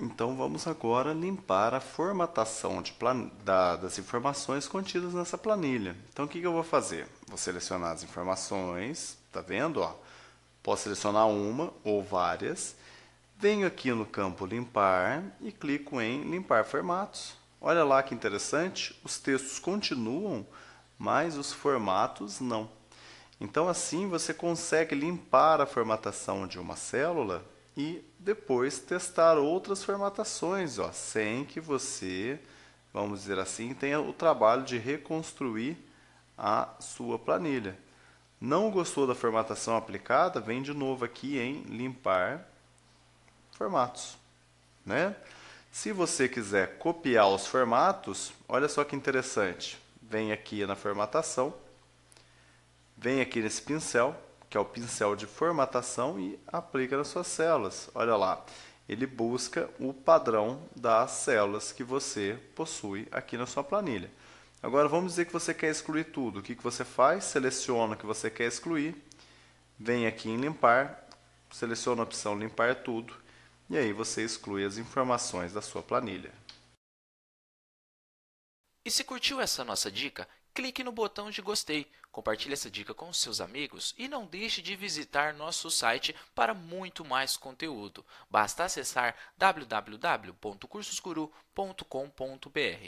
Então vamos agora limpar a formatação plan... da... das informações contidas nessa planilha. Então o que, que, eu vou fazer? Vou selecionar as informações, tá vendo? Ó, posso selecionar uma ou várias. Venho aqui no campo limpar e clico em limpar formatos. Olha lá que interessante, os textos continuam, mas os formatos não. Então assim você consegue limpar a formatação de uma célula e depois testar outras formatações, ó, sem que você, vamos dizer assim, tenha o trabalho de reconstruir a sua planilha. Não gostou da formatação aplicada? Vem de novo aqui em limpar formatos, né? Se você quiser copiar os formatos, olha só que interessante. Vem aqui na formatação, vem aqui nesse pincel, que é o pincel de formatação, e aplica nas suas células. Olha lá, ele busca o padrão das células que você possui aqui na sua planilha. Agora vamos dizer que você quer excluir tudo. O que, que você faz? Seleciona o que você quer excluir, vem aqui em limpar, seleciona a opção limpar tudo e aí você exclui as informações da sua planilha. E se curtiu essa nossa dica, clique no botão de gostei, compartilhe essa dica com seus amigos e não deixe de visitar nosso site para muito mais conteúdo. Basta acessar www.cursosguru.com.br.